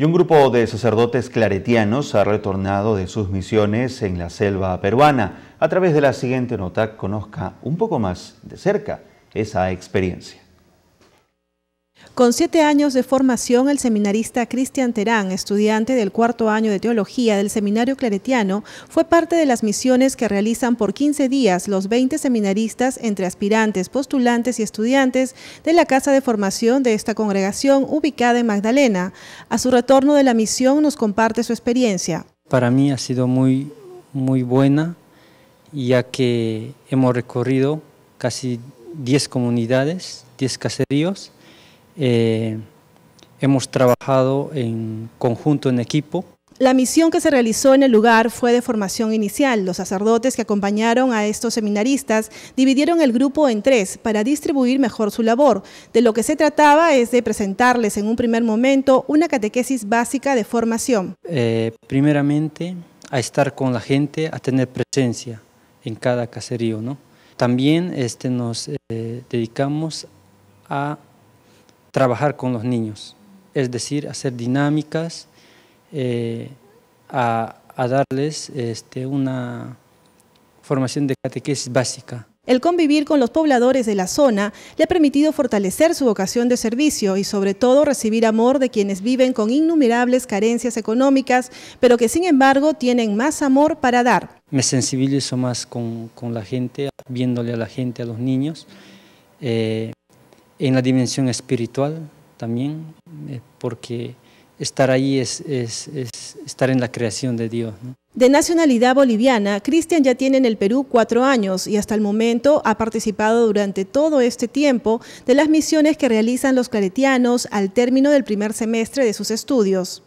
Y un grupo de sacerdotes claretianos ha retornado de sus misiones en la selva peruana. A través de la siguiente nota, conozca un poco más de cerca esa experiencia. Con siete años de formación, el seminarista Cristian Terán, estudiante del cuarto año de teología del Seminario Claretiano, fue parte de las misiones que realizan por 15 días los 20 seminaristas entre aspirantes, postulantes y estudiantes de la Casa de Formación de esta congregación ubicada en Magdalena. A su retorno de la misión nos comparte su experiencia. Para mí ha sido muy, muy buena, ya que hemos recorrido casi 10 comunidades, 10 caseríos, eh, hemos trabajado en conjunto, en equipo. La misión que se realizó en el lugar fue de formación inicial. Los sacerdotes que acompañaron a estos seminaristas dividieron el grupo en tres para distribuir mejor su labor. De lo que se trataba es de presentarles en un primer momento una catequesis básica de formación. Eh, primeramente, a estar con la gente, a tener presencia en cada caserío. ¿no? También este, nos eh, dedicamos a trabajar con los niños, es decir, hacer dinámicas, eh, a, darles este, una formación de catequesis básica. El convivir con los pobladores de la zona le ha permitido fortalecer su vocación de servicio y sobre todo recibir amor de quienes viven con innumerables carencias económicas, pero que sin embargo tienen más amor para dar. Me sensibilizo más con, la gente, viéndole a la gente, a los niños. Eh, en la dimensión espiritual también, eh, porque estar ahí es, estar en la creación de Dios. De nacionalidad boliviana, Cristian ya tiene en el Perú cuatro años y hasta el momento ha participado durante todo este tiempo de las misiones que realizan los claretianos al término del primer semestre de sus estudios.